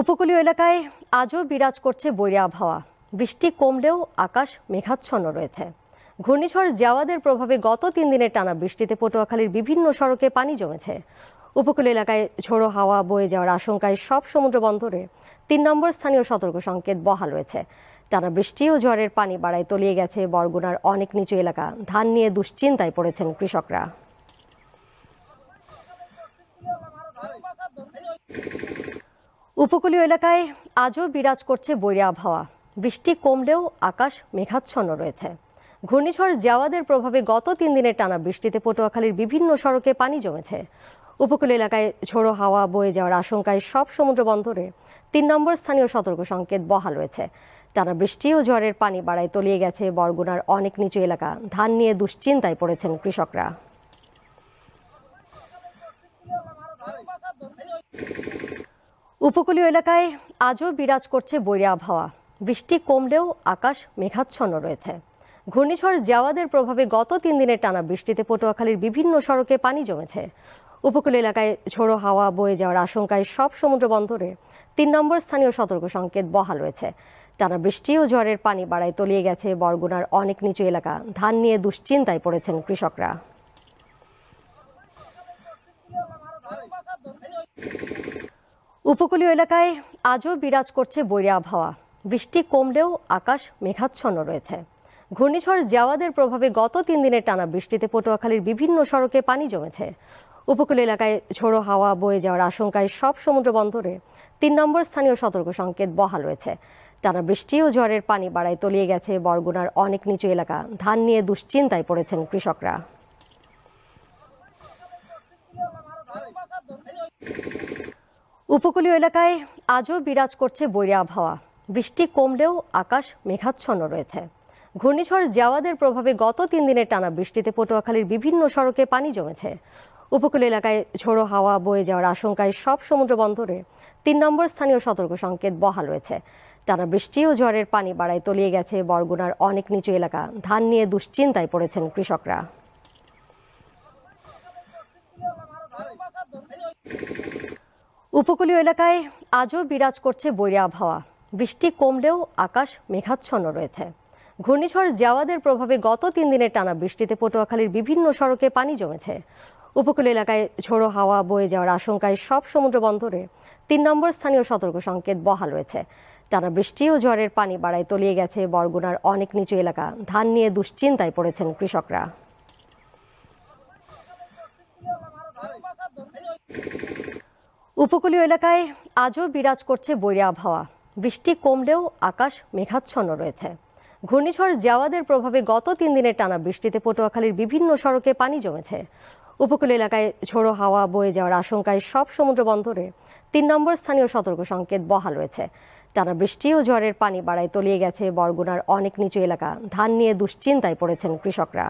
উপকূলীয় এলাকায় আজও বিরাজ করছে বৈরী আবহাওয়া বৃষ্টি কমলেও আকাশ মেঘাচ্ছন্ন রয়েছে ঘূর্ণিঝড় জাওয়াদের প্রভাবে গত তিন দিনের টানা বৃষ্টিতে পটুয়াখালীর বিভিন্ন সড়কে পানি জমেছে উপকূল এলাকায় ঝোড়ো হাওয়া বয়ে যাওয়ার আশঙ্কায় সব সমুদ্র বন্দরে তিন নম্বর স্থানীয় সতর্ক সংকেত বহাল রয়েছে টানা বৃষ্টি ও ঝড়ের পানি বাড়ায় তলিয়ে গেছে বরগুনার অনেক নিচু এলাকা ধান নিয়ে দুশ্চিন্তায় পড়েছেন কৃষকরা উপকূলীয় এলাকায় আজও বিরাজ করছে বৈরে আবহাওয়া বৃষ্টি কমলেও আকাশ মেঘাচ্ছন্ন রয়েছে ঘূর্ণিঝড় জাওয়াদের প্রভাবে গত তিন দিনের টানা বৃষ্টিতে পটুয়াখালীর বিভিন্ন সড়কে পানি জমেছে উপকূল এলাকায় ঝোড়ো হাওয়া বয়ে যাওয়ার আশঙ্কায় সব সমুদ্র বন্দরে তিন নম্বর স্থানীয় সতর্ক সংকেত বহাল রয়েছে টানা বৃষ্টি ও ঝড়ের পানি বাড়ায় তলিয়ে গেছে বরগুনার অনেক নিচু এলাকা ধান নিয়ে দুশ্চিন্তায় পড়েছেন কৃষকরা উপকূলীয় এলাকায় আজও বিরাজ করছে বৈরী আবহাওয়া বৃষ্টি কমলেও আকাশ মেঘাচ্ছন্ন রয়েছে ঘূর্ণিঝড় জাওয়াদের প্রভাবে গত তিন দিনের টানা বৃষ্টিতে পটুয়াখালীর বিভিন্ন সড়কে পানি জমেছে উপকূল এলাকায় ঝোড়ো হাওয়া বয়ে যাওয়ার আশঙ্কায় সব সমুদ্র বন্দরে তিন নম্বর স্থানীয় সতর্ক সংকেত বহাল রয়েছে টানা বৃষ্টি ও ঝড়ের পানি বাড়ায় তলিয়ে গেছে বরগুনার অনেক নিচু এলাকা ধান নিয়ে দুশ্চিন্তায় পড়েছেন কৃষকরা উপকূলীয় এলাকায় আজও বিরাজ করছে বৈরী আবহাওয়া বৃষ্টি কমলেও আকাশ মেঘাচ্ছন্ন রয়েছে ঘূর্ণিঝড় জাওয়াদের প্রভাবে গত তিন দিনের টানা বৃষ্টিতে পটুয়াখালীর বিভিন্ন সড়কে পানি জমেছে উপকূলীয় এলাকায় ঝোড়ো হাওয়া বয়ে যাওয়ার আশঙ্কায় সব সমুদ্র বন্দরে তিন নম্বর স্থানীয় সতর্ক সংকেত বহাল রয়েছে টানা বৃষ্টি ও ঝড়ের পানি বাড়ায় তলিয়ে গেছে বরগুনার অনেক নিচু এলাকা ধান নিয়ে দুশ্চিন্তায় পড়েছেন কৃষকরা উপকূলীয় এলাকায় আজও বিরাজ করছে বৈরী আবহাওয়া বৃষ্টি কমলেও আকাশ মেঘাচ্ছন্ন রয়েছে ঘূর্ণিঝড় জাওয়াদের প্রভাবে গত তিন দিনের টানা বৃষ্টিতে পটুয়াখালীর বিভিন্ন সড়কে পানি জমেছে উপকূলীয় এলাকায় ঝোড়ো হাওয়া বয়ে যাওয়ার আশঙ্কায় সব সমুদ্র বন্দরে তিন নম্বর স্থানীয় সতর্ক সংকেত বহাল রয়েছে টানা বৃষ্টি ও ঝড়ের পানি বাড়ায় তলিয়ে গেছে বরগুনার অনেক নিচু এলাকা ধান নিয়ে দুশ্চিন্তায় পড়েছেন কৃষকরা উপকূলীয় এলাকায় আজও বিরাজ করছে বৈরী আবহাওয়া বৃষ্টি কমলেও আকাশ মেঘাচ্ছন্ন রয়েছে ঘূর্ণিঝড় জাওয়াদের প্রভাবে গত তিন দিনের টানা বৃষ্টিতে পটুয়াখালীর বিভিন্ন সড়কে পানি জমেছে উপকূল এলাকায় ঝোড়ো হাওয়া বয়ে যাওয়ার আশঙ্কায় সব সমুদ্র বন্দরে তিন নম্বর স্থানীয় সতর্ক সংকেত বহাল রয়েছে টানা বৃষ্টি ও ঝড়ের পানি বাড়ায় তলিয়ে গেছে বরগুনার অনেক নিচু এলাকা ধান নিয়ে দুশ্চিন্তায় পড়েছেন কৃষকরা উপকূলীয় এলাকায় আজও বিরাজ করছে বৈরে আবহাওয়া বৃষ্টি কমলেও আকাশ মেঘাচ্ছন্ন রয়েছে ঘূর্ণিঝড় জাওয়াদের প্রভাবে গত তিন দিনের টানা বৃষ্টিতে পটুয়াখালীর বিভিন্ন সড়কে পানি জমেছে উপকূল এলাকায় ঝোড়ো হাওয়া বয়ে যাওয়ার আশঙ্কায় সব সমুদ্র বন্দরে তিন নম্বর স্থানীয় সতর্ক সংকেত বহাল রয়েছে টানা বৃষ্টি ও ঝড়ের পানি বাড়ায় তলিয়ে গেছে বরগুনার অনেক নিচু এলাকা ধান নিয়ে দুশ্চিন্তায় পড়েছেন কৃষকরা